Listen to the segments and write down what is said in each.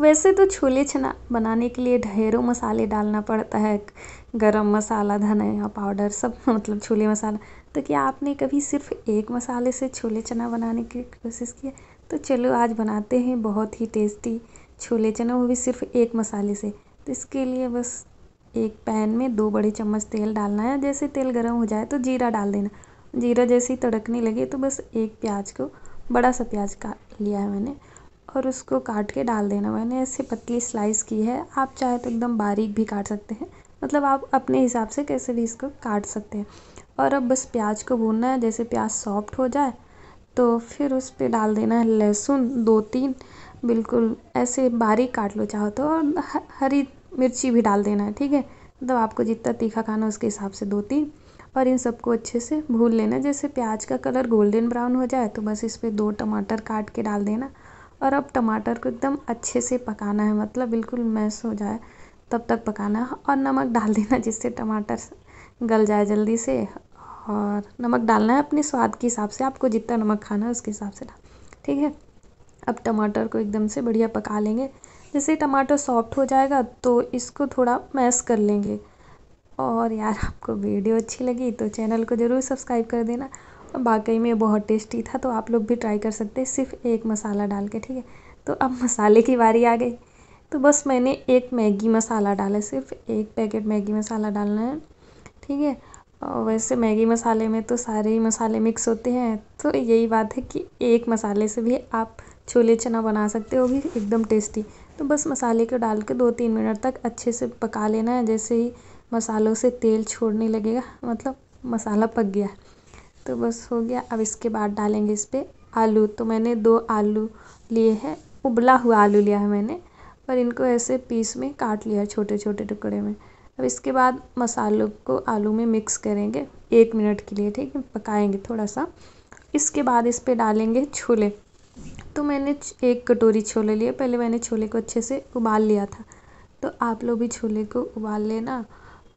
वैसे तो छोले चना बनाने के लिए ढेरों मसाले डालना पड़ता है गरम मसाला धनिया पाउडर सब मतलब छोले मसाला तो क्या आपने कभी सिर्फ एक मसाले से छोले चना बनाने की कोशिश की है तो चलो आज बनाते हैं बहुत ही टेस्टी छोले चना वो भी सिर्फ एक मसाले से तो इसके लिए बस एक पैन में दो बड़े चम्मच तेल डालना है जैसे तेल गर्म हो जाए तो जीरा डाल देना जीरा जैसे ही तड़कने लगे तो बस एक प्याज को बड़ा सा प्याज काट लिया है मैंने और उसको काट के डाल देना मैंने ऐसे पतली स्लाइस की है आप चाहे तो एकदम बारीक भी काट सकते हैं मतलब आप अपने हिसाब से कैसे भी इसको काट सकते हैं और अब बस प्याज को भूनना है जैसे प्याज सॉफ्ट हो जाए तो फिर उस पर डाल देना है लहसुन दो तीन बिल्कुल ऐसे बारीक काट लो चाहो तो और हरी मिर्ची भी डाल देना है ठीक है मतलब आपको जितना तीखा खाना उसके हिसाब से दो तीन और इन सबको अच्छे से भून लेना जैसे प्याज का कलर गोल्डन ब्राउन हो जाए तो बस इस पर दो टमाटर काट के डाल देना और अब टमाटर को एकदम अच्छे से पकाना है मतलब बिल्कुल मैश हो जाए तब तक पकाना है और नमक डाल देना जिससे टमाटर गल जाए जल्दी से और नमक डालना है अपने स्वाद के हिसाब से आपको जितना नमक खाना है उसके हिसाब से डाल ठीक है अब टमाटर को एकदम से बढ़िया पका लेंगे जैसे टमाटर सॉफ्ट हो जाएगा तो इसको थोड़ा मैश कर लेंगे और यार आपको वीडियो अच्छी लगी तो चैनल को ज़रूर सब्सक्राइब कर देना वाकई में बहुत टेस्टी था तो आप लोग भी ट्राई कर सकते हैं सिर्फ एक मसाला डाल के ठीक है तो अब मसाले की बारी आ गई तो बस मैंने एक मैगी मसाला डाला सिर्फ एक पैकेट मैगी मसाला डालना है ठीक है और वैसे मैगी मसाले में तो सारे ही मसाले मिक्स होते हैं तो यही बात है कि एक मसाले से भी आप छोले चना बना सकते हो भी एकदम टेस्टी तो बस मसाले को डाल के दो तीन मिनट तक अच्छे से पका लेना है जैसे ही मसालों से तेल छोड़ने लगेगा मतलब मसाला पक गया तो बस हो गया अब इसके बाद डालेंगे इस पर आलू तो मैंने दो आलू लिए हैं उबला हुआ आलू लिया है मैंने पर इनको ऐसे पीस में काट लिया छोटे छोटे टुकड़े में अब इसके बाद मसालों को आलू में मिक्स करेंगे एक मिनट के लिए ठीक है पकाएंगे थोड़ा सा इसके बाद इस पर डालेंगे छोले तो मैंने एक कटोरी छोले लिए पहले मैंने छोले को अच्छे से उबाल लिया था तो आप लोग भी छोले को उबाल लेना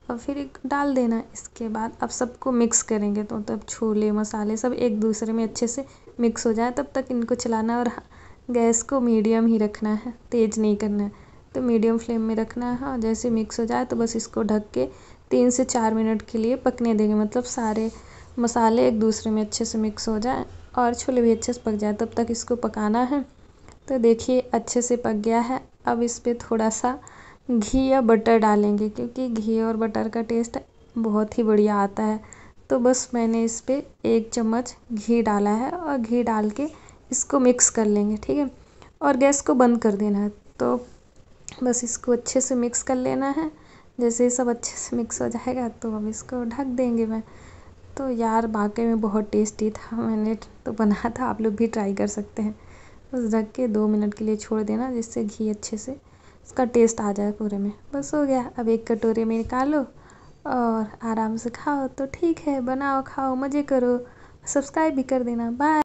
और फिर एक डाल देना इसके बाद अब सबको मिक्स करेंगे तो तब छोले मसाले सब एक दूसरे में अच्छे से मिक्स हो जाए तब तक इनको चलाना और गैस को मीडियम ही रखना है तेज़ नहीं करना है तो मीडियम फ्लेम में रखना है और जैसे मिक्स हो जाए तो बस इसको ढक के तीन से चार मिनट के लिए पकने देंगे मतलब सारे मसाले एक दूसरे में अच्छे से मिक्स हो जाए और छोले भी अच्छे से पक जाए तब तक इसको पकाना है तो देखिए अच्छे से पक गया है अब इस पर थोड़ा सा घी या बटर डालेंगे क्योंकि घी और बटर का टेस्ट बहुत ही बढ़िया आता है तो बस मैंने इस पर एक चम्मच घी डाला है और घी डाल के इसको मिक्स कर लेंगे ठीक है और गैस को बंद कर देना है तो बस इसको अच्छे से मिक्स कर लेना है जैसे ही सब अच्छे से मिक्स हो जाएगा तो अब इसको ढक देंगे मैं तो यार वाकई में बहुत टेस्टी था मैंने तो बनाया था आप लोग भी ट्राई कर सकते हैं बस ढक के दो मिनट के लिए छोड़ देना जिससे घी अच्छे से उसका टेस्ट आ जाए पूरे में बस हो गया अब एक कटोरे में निकालो और आराम से खाओ तो ठीक है बनाओ खाओ मज़े करो सब्सक्राइब भी कर देना बाय